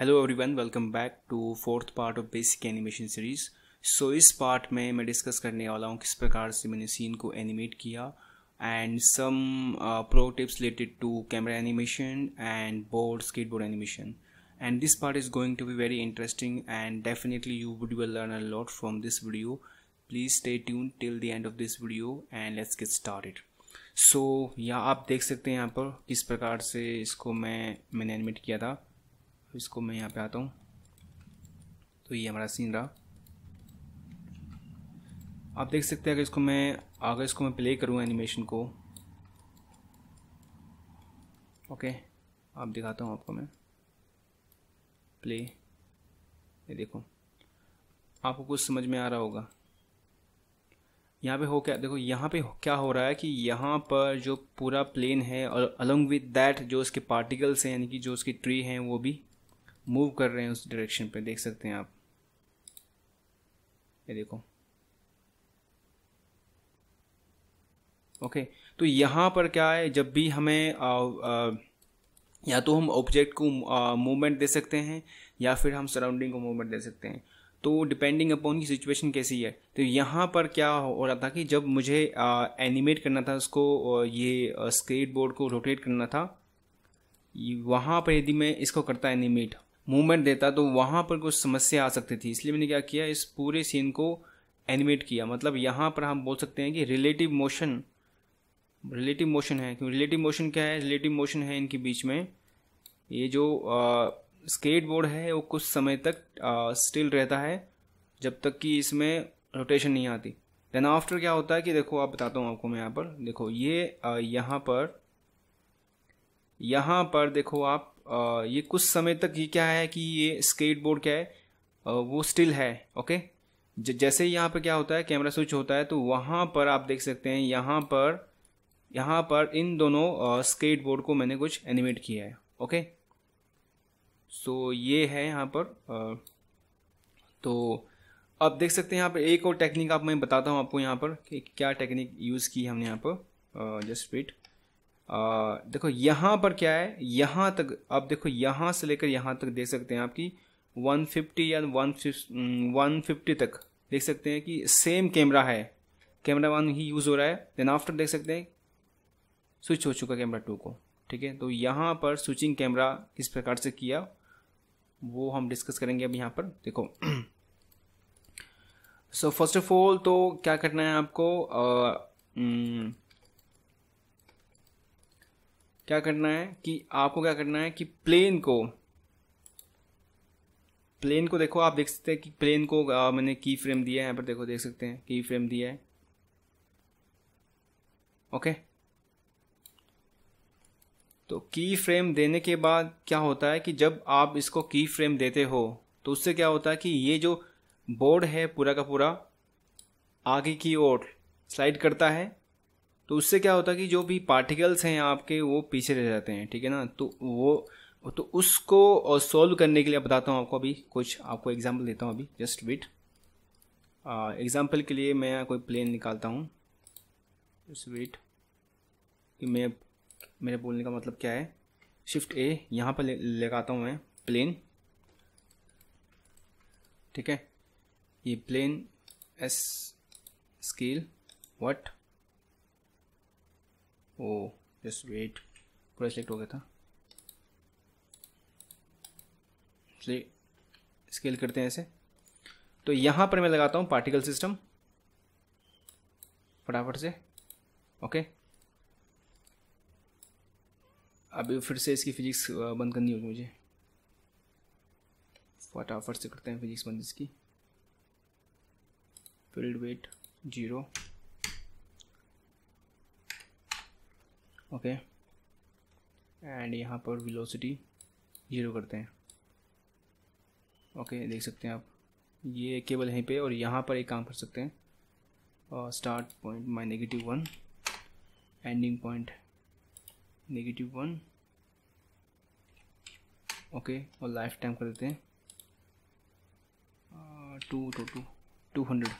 Hello everyone welcome back to fourth part of basic animation series so इस part में मैं discuss करने वाला हूँ किस प्रकार से मैंने सीन को एनिमेट किया and some pro tips related to camera animation and board skateboard animation and this part is going to be very interesting and definitely you would will learn a lot from this video please stay tune till the end of this video and let's get started so या आप देख सकते हैं यहाँ पर किस प्रकार से इसको मैं मैंने एनिमेट किया था इसको मैं यहाँ पे आता हूँ तो ये हमारा सीन रहा आप देख सकते हैं अगर इसको मैं अगर इसको मैं प्ले करूँ एनिमेशन को ओके आप दिखाता हूँ आपको मैं प्ले ये देखो आपको कुछ समझ में आ रहा होगा यहाँ पे हो क्या देखो यहाँ पे क्या हो रहा है कि यहाँ पर जो पूरा प्लेन है और अलोंग विद दैट जो उसके पार्टिकल्स हैं यानी कि जो उसकी ट्री हैं वो भी मूव कर रहे हैं उस डायरेक्शन पे देख सकते हैं आप ये देखो ओके okay, तो यहाँ पर क्या है जब भी हमें आ, आ, या तो हम ऑब्जेक्ट को मूवमेंट दे सकते हैं या फिर हम सराउंडिंग को मूवमेंट दे सकते हैं तो डिपेंडिंग अपॉन की सिचुएशन कैसी है तो यहाँ पर क्या हो रहा था कि जब मुझे एनिमेट करना था उसको ये स्केट बोर्ड को रोटेट करना था वहाँ पर यदि मैं इसको करता एनिमेट मूवमेंट देता तो वहाँ पर कुछ समस्या आ सकती थी इसलिए मैंने क्या किया इस पूरे सीन को एनिमेट किया मतलब यहाँ पर हम बोल सकते हैं कि रिलेटिव मोशन रिलेटिव मोशन है क्योंकि रिलेटिव मोशन क्या है रिलेटिव मोशन है इनके बीच में ये जो स्केट बोर्ड है वो कुछ समय तक स्टिल रहता है जब तक कि इसमें रोटेशन नहीं आती देन आफ्टर क्या होता है कि देखो आप बताता हूँ आपको मैं यहाँ पर देखो ये यहाँ पर यहाँ पर देखो आप ये कुछ समय तक ये क्या है कि ये स्केट बोर्ड क्या है वो स्टिल है ओके ज, जैसे ही यहाँ पर क्या होता है कैमरा स्विच होता है तो वहाँ पर आप देख सकते हैं यहाँ पर यहाँ पर इन दोनों स्केट बोर्ड को मैंने कुछ एनिमेट किया है ओके सो ये है यहाँ पर तो आप देख सकते हैं यहाँ पर एक और टेक्निक आप मैं बताता हूँ आपको यहाँ पर कि क्या टेक्निक यूज़ की हमने यहाँ पर जस्ट वेट देखो यहाँ पर क्या है यहाँ तक आप देखो यहाँ से लेकर यहाँ तक देख सकते हैं आपकी 150 या 150 तक देख सकते हैं कि सेम कैमरा है कैमरा वन ही यूज़ हो रहा है देन आफ्टर देख सकते हैं स्विच हो चुका कैमरा टू को ठीक है तो यहाँ पर स्विचिंग कैमरा किस प्रकार से किया वो हम डिस्कस करेंगे अब यहाँ पर देखो सो फर्स्ट ऑफ ऑल तो क्या करना है आपको क्या करना है कि आपको क्या करना है कि प्लेन को प्लेन को देखो आप देख सकते हैं कि प्लेन को आ, मैंने की फ्रेम दिया है यहाँ पर देखो देख सकते हैं की फ्रेम दिया है ओके तो की फ्रेम देने के बाद क्या होता है कि जब आप इसको की फ्रेम देते हो तो उससे क्या होता है कि ये जो बोर्ड है पूरा का पूरा आगे की ओर स्लाइड करता है तो उससे क्या होता है कि जो भी पार्टिकल्स हैं आपके वो पीछे रह जाते हैं ठीक है ना तो वो तो उसको सॉल्व करने के लिए बताता हूँ आपको अभी कुछ आपको एग्जाम्पल देता हूँ अभी जस्ट विट एग्ज़ाम्पल के लिए मैं कोई प्लेन निकालता हूँ जस्ट वेट कि मैं मेरे बोलने का मतलब क्या है शिफ्ट ए यहाँ पर लगाता हूँ मैं प्लेन ठीक है ये plane S scale what oh just wait पूरा सेलेक्ट हो गया था स्केल करते हैं ऐसे तो यहाँ पर मैं लगाता हूँ पार्टिकल सिस्टम फटाफट से ओके अभी फिर से इसकी फिजिक्स बंद करनी होगी मुझे फटाफट से करते हैं फिजिक्स बंद इसकी field weight zero okay and यहाँ पर वेलोसिटी ज़ीरो करते हैं ओके okay, देख सकते हैं आप ये केबल यहीं पे और यहाँ पर एक काम कर सकते हैं start point my negative one ending point negative one okay और लाइफ टाइम कर देते हैं two two two two hundred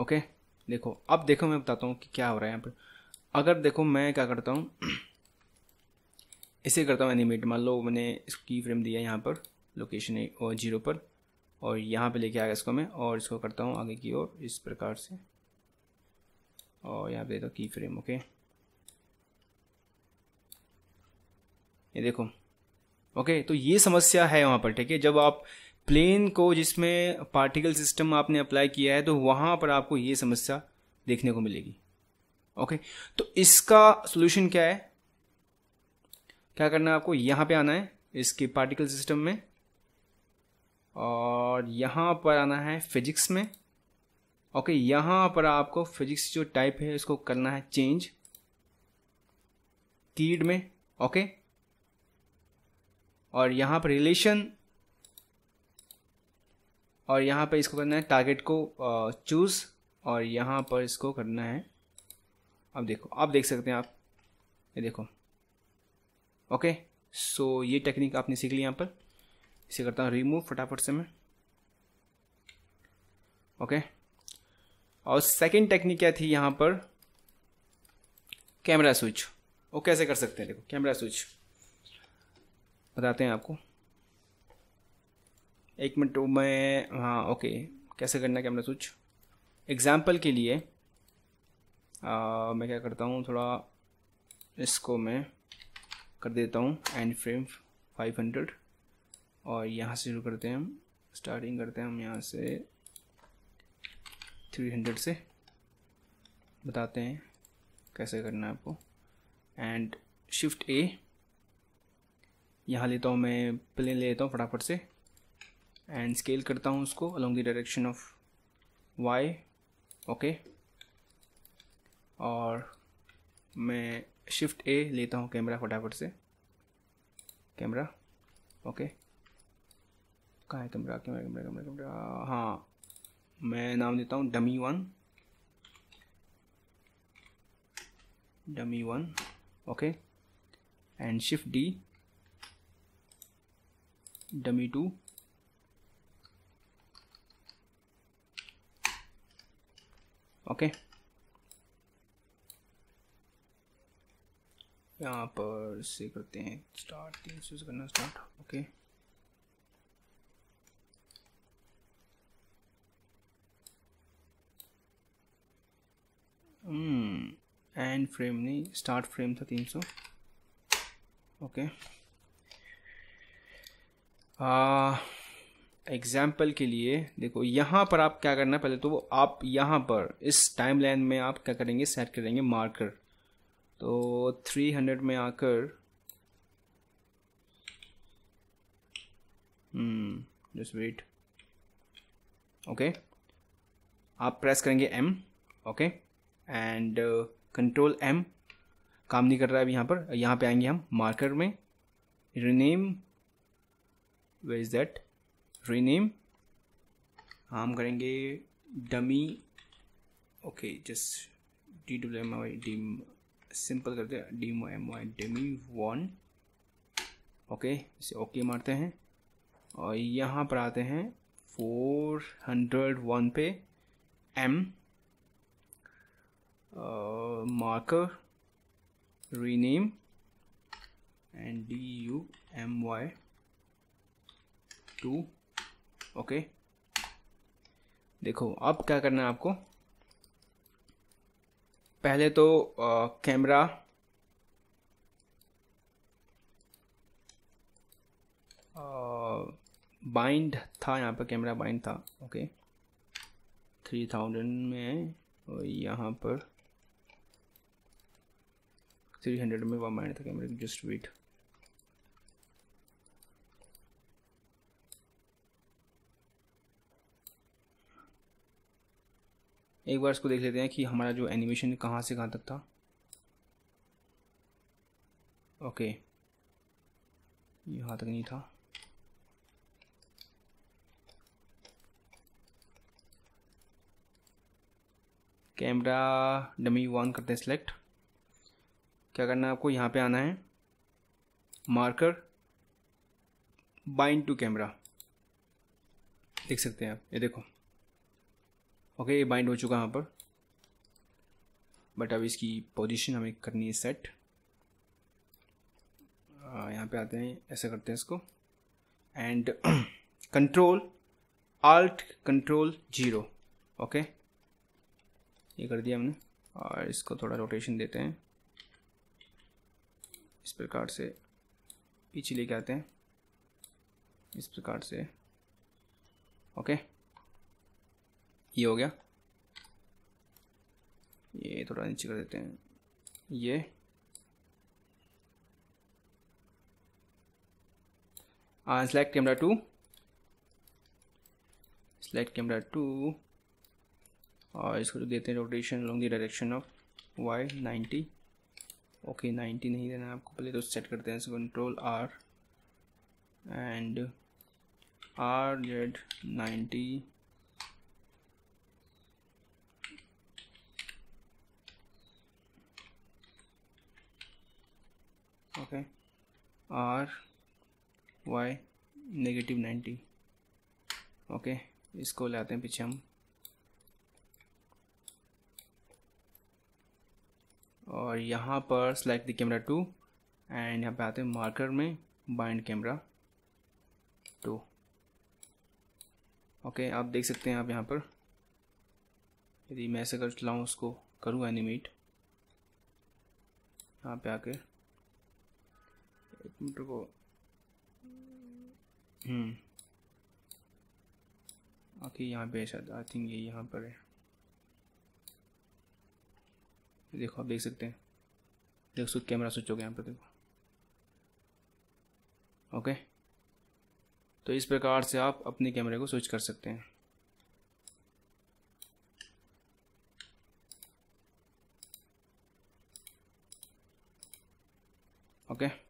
okay देखो अब देखो मैं बताता हूँ कि क्या हो रहा है यहाँ पर अगर देखो मैं क्या करता हूँ इसे करता हूँ एनिमेट मान लो मैंने इसकी फ्रेम दिया यहाँ पर लोकेशन जीरो पर और यहाँ पे लेके आया इसको मैं और इसको करता हूँ आगे की ओर इस प्रकार से और यहाँ पे देता हूँ की फ्रेम ओके ये देखो ओके तो ये समस्या है वहाँ पर ठीक है जब आप प्लेन को जिसमें पार्टिकल सिस्टम आपने अप्लाई किया है तो वहां पर आपको ये समस्या देखने को मिलेगी ओके तो इसका सोल्यूशन क्या है क्या करना है आपको यहां पे आना है इसके पार्टिकल सिस्टम में और यहां पर आना है फिजिक्स में ओके यहां पर आपको फिजिक्स जो टाइप है इसको करना है चेंज कीड में ओके और यहां पर रिलेशन और यहाँ पर इसको करना है टारगेट को चूज़ और यहाँ पर इसको करना है अब देखो आप देख सकते हैं आप ये देखो ओके सो ये टेक्निक आपने सीख ली यहाँ पर इसे करता हूँ रिमूव फटाफट से मैं ओके और सेकंड टेक्निक क्या थी यहाँ पर कैमरा स्विच वो कैसे कर सकते हैं देखो कैमरा स्विच बताते हैं आपको एक मिनट तो मैं हाँ ओके कैसे करना है कैमरा स्विच एग्ज़ाम्पल के लिए आ, मैं क्या करता हूँ थोड़ा इसको मैं कर देता हूँ एंड फ्रेम 500 और यहाँ से शुरू करते हैं हम स्टार्टिंग करते हैं हम यहाँ से 300 से बताते हैं कैसे करना है आपको एंड शिफ्ट ए यहाँ लेता हूँ मैं प्लेन ले लेता हूँ फटाफट से एंड स्केल करता हूँ उसको along the direction of Y okay और मैं शिफ्ट ए लेता हूँ कैमरा फटाफट से कैमरा ओके कहाँ है camera camera camera camera camera हाँ मैं नाम देता हूँ dummy one dummy one okay and shift D dummy two okay यहाँ पर से करते हैं स्टार्ट तीन सौ से करना start okay end frame hmm, नहीं स्टार्ट फ्रेम था तीन सौ ओके एग्जाम्पल के लिए देखो यहाँ पर आप क्या करना है पहले तो वो आप यहाँ पर इस टाइम लाइन में आप क्या करेंगे सेट करेंगे मार्कर तो 300 में आकर जस्ट वेट ओके आप प्रेस करेंगे M okay and control M काम नहीं कर रहा है अभी यहाँ पर यहाँ पे आएंगे हम मार्कर में rename way is that rename हम करेंगे dummy okay just D W M I D simple करते हैं D M Y dummy one okay इसे ओके मारते हैं और यहाँ पर आते हैं फोर हंड्रेड वन पे M marker rename and D U M Y two okay देखो अब क्या करना है आपको पहले तो कैमरा बाइंड था यहाँ पर कैमरा बाइंड था ओके थ्री थाउजेंड में और यहाँ पर थ्री हंड्रेड में वह बाइंड था कैमरा जस्ट वेट एक बार इसको देख लेते हैं कि हमारा जो एनिमेशन कहाँ से कहाँ तक था ओके यहाँ तक नहीं था कैमरा डमी वन करते हैं सेलेक्ट क्या करना है आपको यहाँ पे आना है मार्कर बाइंड टू कैमरा देख सकते हैं आप ये देखो ओके ये बाइंड हो चुका है यहाँ पर बट अब इसकी पोजीशन हमें करनी है सेट यहाँ पे आते हैं ऐसे करते हैं इसको and control alt control zero okay ये कर दिया हमने और इसको थोड़ा रोटेशन देते हैं इस प्रकार से पीछे लेके आते हैं इस प्रकार से ओके okay. ये हो गया ये थोड़ा नीचे कर देते हैं ये हाँ select camera two select camera two और इसको जो तो देते हैं rotation long the direction of Y ninety okay ninety नहीं देना आपको पहले तो सेट करते हैं control R and R Z ninety पे R Y negative ninety okay इसको ले आते हैं पीछे हम और यहाँ पर select the camera two and यहाँ पे आते हैं मार्कर में बाइंड कैमरा टू ओके आप देख सकते हैं आप यहाँ पर यदि मैं ऐसे कर चलाऊँ उसको करूँ एनिमेट यहाँ पे आकर एक मिनट हम्म। यहाँ पे शायद आई थिंक ये यहाँ पर है देखो आप देख सकते हैं देख सो कैमरा स्विच हो गया यहाँ पर देखो ओके तो इस प्रकार से आप अपने कैमरे को स्विच कर सकते हैं ओके okay.